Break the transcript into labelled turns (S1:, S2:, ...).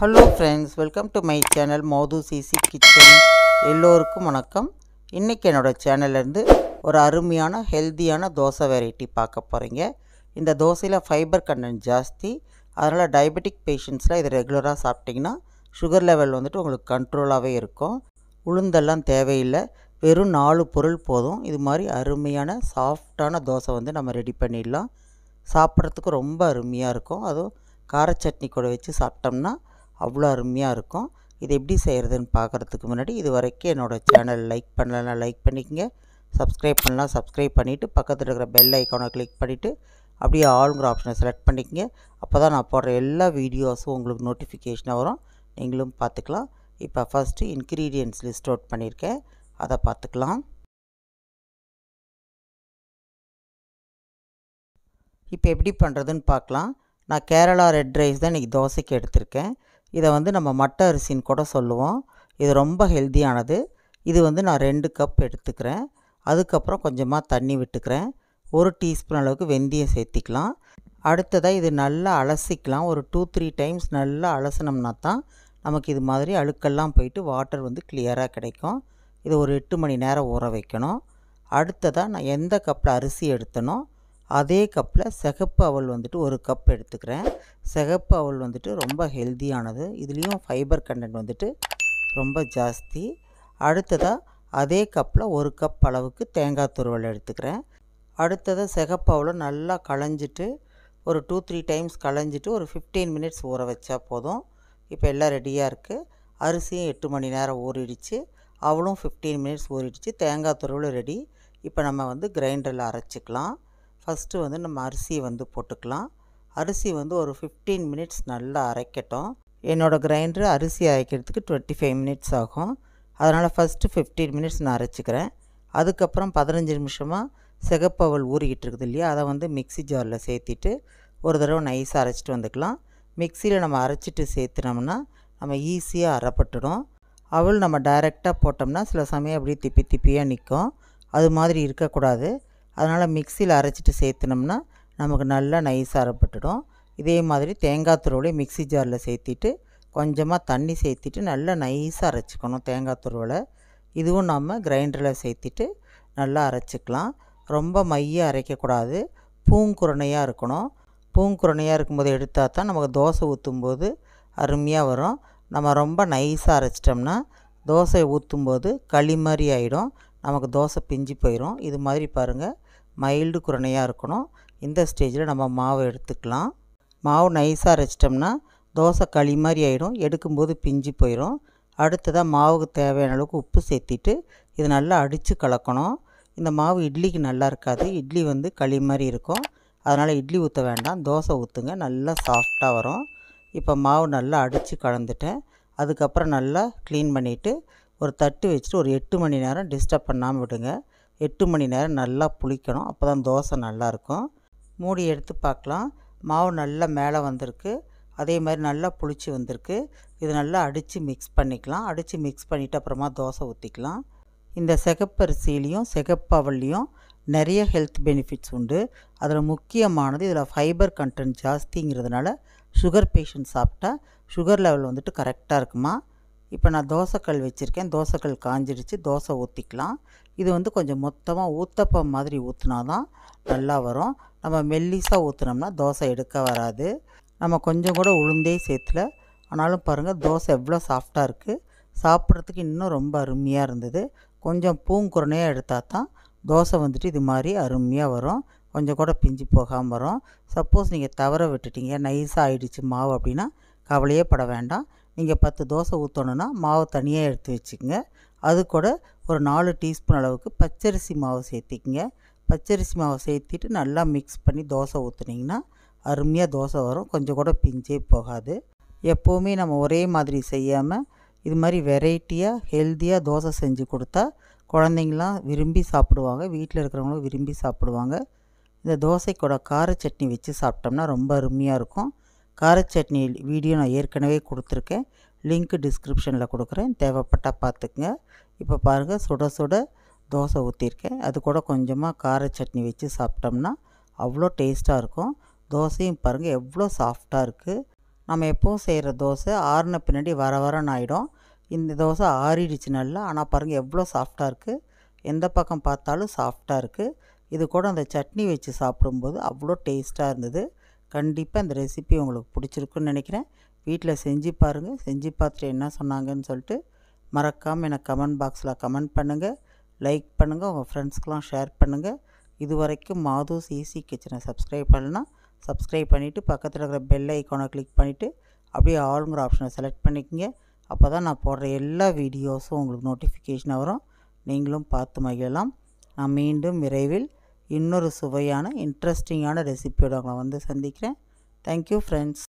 S1: hello friends welcome to my channel Madhu easy kitchen எல்லோருக்கும் வணக்கம் இன்றைக்கி என்னோடய சேனல்லேருந்து ஒரு அருமையான ஹெல்த்தியான தோசை வெரைட்டி பார்க்க போகிறீங்க இந்த தோசையில் ஃபைபர் கண்டென்ட் ஜாஸ்தி அதனால் டயபெட்டிக் பேஷண்ட்ஸ்லாம் இது ரெகுலராக சாப்பிட்டிங்கன்னா சுகர் லெவல் வந்துட்டு உங்களுக்கு கண்ட்ரோலாகவே இருக்கும் உளுந்தெல்லாம் தேவையில்லை வெறும் நாலு பொருள் போதும் இது மாதிரி அருமையான சாஃப்டான தோசை வந்து நம்ம ரெடி பண்ணிடலாம் சாப்பிட்றதுக்கு ரொம்ப அருமையாக இருக்கும் அதுவும் கார சட்னி கூட வச்சு சாப்பிட்டோம்னா அவ்வளோ அருமையாக இருக்கும் இது எப்படி செய்கிறதுன்னு பார்க்குறதுக்கு முன்னாடி இது வரைக்கும் என்னோடய சேனல் லைக் பண்ணலன்னா லைக் பண்ணிக்கங்க சப்ஸ்கிரைப் பண்ணலாம் சப்ஸ்கிரைப் பண்ணிவிட்டு பக்கத்தில் இருக்கிற பெல் ஐக்கானை கிளிக் பண்ணிவிட்டு அப்படியே ஆளுங்கிற ஆப்ஷனை செலக்ட் பண்ணிக்கங்க அப்போ தான் நான் போடுற எல்லா வீடியோஸும் உங்களுக்கு நோட்டிஃபிகேஷனாக வரும் நீங்களும் பார்த்துக்கலாம் இப்போ ஃபஸ்ட்டு இன்க்ரீடியன்ஸ் லிஸ்ட் அவுட் பண்ணியிருக்கேன் அதை பார்த்துக்கலாம் இப்போ எப்படி பண்ணுறதுன்னு பார்க்கலாம் நான் கேரளா ரெட் ரைஸ் தான் இன்றைக்கி தோசைக்கு எடுத்திருக்கேன் இதை வந்து நம்ம மட்டை அரிசின்னு கூட சொல்லுவோம் இது ரொம்ப ஹெல்த்தியானது இது வந்து நான் ரெண்டு கப் எடுத்துக்கிறேன் அதுக்கப்புறம் கொஞ்சமாக தண்ணி விட்டுக்கிறேன் ஒரு டீஸ்பூன் அளவுக்கு வெந்தயம் சேர்த்திக்கலாம் அடுத்ததாக இது நல்லா அலசிக்கலாம் ஒரு டூ த்ரீ டைம்ஸ் நல்லா அலசினோம்னா தான் நமக்கு இது மாதிரி அழுக்கெல்லாம் போயிட்டு வாட்டர் வந்து கிளியராக கிடைக்கும் இது ஒரு எட்டு மணி நேரம் ஊற வைக்கணும் அடுத்ததாக நான் எந்த கப்பில் அரிசி எடுத்தனோ அதே கப்பில் சிகப்பு அவல் வந்துட்டு ஒரு கப் எடுத்துக்கிறேன் சிகப்பு அவல் வந்துட்டு ரொம்ப ஹெல்த்தியானது இதுலேயும் ஃபைபர் கண்டென்ட் வந்துட்டு ரொம்ப ஜாஸ்தி அடுத்ததாக அதே கப்பில் ஒரு கப் அளவுக்கு தேங்காய் துருவல் எடுத்துக்கிறேன் அடுத்ததாக சிகப்பு அவலை நல்லா களைஞ்சிட்டு ஒரு டூ த்ரீ டைம்ஸ் களைஞ்சிட்டு ஒரு ஃபிஃப்டீன் மினிட்ஸ் ஊற வச்சா போதும் இப்போ எல்லாம் ரெடியாக இருக்குது அரிசியும் எட்டு மணி நேரம் ஊறிடுச்சு அவளும் ஃபிஃப்டீன் மினிட்ஸ் ஊறிடுச்சு தேங்காய் துருவலும் ரெடி இப்போ நம்ம வந்து கிரைண்டரில் அரைச்சிக்கலாம் ஃபஸ்ட்டு வந்து நம்ம அரிசியை வந்து போட்டுக்கலாம் அரிசி வந்து ஒரு ஃபிஃப்டீன் மினிட்ஸ் நல்லா அரைக்கட்டும் என்னோடய கிரைண்டர் அரிசி அரைக்கிறதுக்கு டுவெண்ட்டி ஃபைவ் மினிட்ஸ் ஆகும் அதனால் ஃபஸ்ட்டு ஃபிஃப்டீன் மினிட்ஸ் நான் அரைச்சிக்கிறேன் அதுக்கப்புறம் பதினஞ்சு நிமிஷமாக சிகப்பவல் ஊறிக்கிட்டு இருக்குது இல்லையா அதை வந்து மிக்சி ஜாரில் சேர்த்திட்டு ஒரு தடவை நைஸாக அரைச்சிட்டு வந்துக்கலாம் மிக்சியில் நம்ம அரைச்சிட்டு சேர்த்துனோம்னா நம்ம ஈஸியாக அரைப்பட்டுடும் அவள் நம்ம டைரெக்டாக போட்டோம்னா சில சமயம் அப்படியே திப்பி திப்பியாக நிற்கும் அது மாதிரி இருக்கக்கூடாது அதனால் மிக்சியில் அரைச்சிட்டு சேர்த்துனோம்னா நமக்கு நல்லா நைஸாக அரைப்பட்டுடும் இதே மாதிரி தேங்காய் துருவலை மிக்சி ஜாரில் சேர்த்திட்டு கொஞ்சமாக தண்ணி சேர்த்திட்டு நல்லா நைஸாக அரைச்சிக்கணும் தேங்காய் துருவலை இதுவும் நம்ம கிரைண்டரில் சேர்த்திட்டு நல்லா அரைச்சிக்கலாம் ரொம்ப மைய அரைக்கக்கூடாது பூங்குரணையாக இருக்கணும் பூங்குரணையாக இருக்கும்போது எடுத்தால் தான் நமக்கு தோசை ஊற்றும்போது அருமையாக வரும் நம்ம ரொம்ப நைஸாக அரைச்சிட்டோம்னா தோசை ஊற்றும்போது களி மாதிரி ஆகிடும் நமக்கு தோசை பிஞ்சு போயிடும் இது மாதிரி பாருங்கள் மைல்டு குரணையாக இருக்கணும் இந்த ஸ்டேஜில் நம்ம மாவு எடுத்துக்கலாம் மாவு நைஸாக அரைச்சிட்டோம்னா தோசை களி மாதிரி ஆகிடும் எடுக்கும்போது பிஞ்சு போயிடும் அடுத்ததாக மாவுக்கு தேவையான அளவுக்கு உப்பு சேர்த்திட்டு இது நல்லா அடித்து கலக்கணும் இந்த மாவு இட்லிக்கு நல்லா இருக்காது இட்லி வந்து களி மாதிரி இருக்கும் அதனால் இட்லி ஊற்ற வேண்டாம் தோசை ஊற்றுங்க நல்லா சாஃப்டாக வரும் இப்போ மாவு நல்லா அடித்து கலந்துட்டேன் அதுக்கப்புறம் நல்லா க்ளீன் பண்ணிவிட்டு ஒரு தட்டு வச்சுட்டு ஒரு எட்டு மணி நேரம் டிஸ்டர்ப் பண்ணாமல் விடுங்க எட்டு மணி நேரம் நல்லா புளிக்கணும் அப்போ தான் தோசை நல்லாயிருக்கும் மூடி எடுத்து பார்க்கலாம் மாவு நல்லா மேலே வந்திருக்கு அதே மாதிரி நல்லா புளிச்சு வந்திருக்கு இது நல்லா அடித்து மிக்ஸ் பண்ணிக்கலாம் அடித்து மிக்ஸ் பண்ணிவிட்டு அப்புறமா தோசை ஊற்றிக்கலாம் இந்த சிகப்பரிசிலையும் சிகப்பாவல்லையும் நிறைய ஹெல்த் பெனிஃபிட்ஸ் உண்டு அதில் முக்கியமானது இதில் ஃபைபர் கண்டென்ட் ஜாஸ்திங்கிறதுனால சுகர் பேஷண்ட் சாப்பிட்டா சுகர் லெவல் வந்துட்டு கரெக்டாக இருக்குமா இப்போ நான் தோசைக்கல் வச்சுருக்கேன் தோசைக்கல் காஞ்சிடுச்சு தோசை ஊற்றிக்கலாம் இது வந்து கொஞ்சம் மொத்தமாக ஊத்தப்பம் மாதிரி ஊற்றினா தான் நல்லா வரும் நம்ம மெல்லிஸாக ஊற்றினோம்னா தோசை எடுக்க வராது நம்ம கொஞ்சம் கூட உளுந்தே சேர்த்துல ஆனாலும் பாருங்கள் தோசை எவ்வளோ சாஃப்டாக இருக்குது சாப்பிட்றதுக்கு இன்னும் ரொம்ப அருமையாக இருந்தது கொஞ்சம் பூங்குறனையாக எடுத்தால் தான் தோசை வந்துட்டு இது மாதிரி அருமையாக வரும் கொஞ்சம் கூட பிஞ்சு போகாமல் வரும் சப்போஸ் நீங்கள் தவற விட்டுட்டீங்க நைஸாக ஆகிடுச்சு மாவு அப்படின்னா கவலையே பட வேண்டாம் நீங்கள் பத்து தோசை ஊற்றணுன்னா மாவை தனியாக எடுத்து வச்சுக்கோங்க அது கூட ஒரு நாலு டீஸ்பூன் அளவுக்கு பச்சரிசி மாவு சேர்த்திக்கங்க பச்சரிசி மாவை சேர்த்திட்டு நல்லா மிக்ஸ் பண்ணி தோசை ஊற்றுனீங்கன்னா அருமையாக தோசை வரும் கொஞ்சம் கூட பிஞ்சே போகாது எப்போவுமே நம்ம ஒரே மாதிரி செய்யாமல் இது மாதிரி வெரைட்டியாக ஹெல்த்தியாக தோசை செஞ்சு கொடுத்தா குழந்தைங்களாம் விரும்பி சாப்பிடுவாங்க வீட்டில் இருக்கிறவங்களும் விரும்பி சாப்பிடுவாங்க இந்த கூட கார சட்னி வச்சு சாப்பிட்டோம்னா ரொம்ப அருமையாக இருக்கும் கார சட்னி வீடியோ நான் ஏற்கனவே கொடுத்துருக்கேன் லிங்க்கு டிஸ்கிரிப்ஷனில் கொடுக்குறேன் தேவைப்பட்டால் பார்த்துக்குங்க இப்போ பாருங்கள் சுட சுட தோசை ஊற்றிருக்கேன் அது கூட கொஞ்சமாக கார சட்னி வச்சு சாப்பிட்டோம்னா அவ்வளோ டேஸ்ட்டாக இருக்கும் தோசையும் பாருங்கள் எவ்வளோ சாஃப்டாக இருக்குது நம்ம எப்போவும் செய்கிற தோசை ஆறின பின்னாடி வர வரன்னு ஆகிடும் இந்த தோசை ஆறிடுச்சு நல்லா ஆனால் பாருங்கள் எவ்வளோ சாஃப்டாக இருக்குது எந்த பக்கம் பார்த்தாலும் சாஃப்டாக இருக்குது இது கூட அந்த சட்னி வச்சு சாப்பிடும்போது அவ்வளோ டேஸ்ட்டாக இருந்தது கண்டிப்பாக இந்த ரெசிபி உங்களுக்கு பிடிச்சிருக்குன்னு நினைக்கிறேன் வீட்டில் செஞ்சு பாருங்கள் செஞ்சு பார்த்துட்டு என்ன சொன்னாங்கன்னு சொல்லிட்டு மறக்காமல் எனக்கு கமெண்ட் பாக்ஸில் கமெண்ட் பண்ணுங்கள் லைக் பண்ணுங்கள் உங்கள் ஃப்ரெண்ட்ஸ்க்கெலாம் ஷேர் பண்ணுங்கள் இது வரைக்கும் மாதூஸ் ஈஸி கிச்சனை சப்ஸ்கிரைப் பண்ணலாம் சப்ஸ்கிரைப் பண்ணிவிட்டு பக்கத்தில் இருக்கிற பெல் ஐக்கானை கிளிக் பண்ணிவிட்டு அப்படியே ஆளுங்கிற ஆப்ஷனை செலக்ட் பண்ணிக்கோங்க அப்போ தான் நான் போடுற எல்லா வீடியோஸும் உங்களுக்கு நோட்டிஃபிகேஷனாக வரும் நீங்களும் பார்த்து மகிழலாம் நான் மீண்டும் விரைவில் இன்னொரு சுவையான இன்ட்ரெஸ்டிங்கான ரெசிபியோட உங்களை வந்து சந்திக்கிறேன் தேங்க்யூ ஃப்ரெண்ட்ஸ்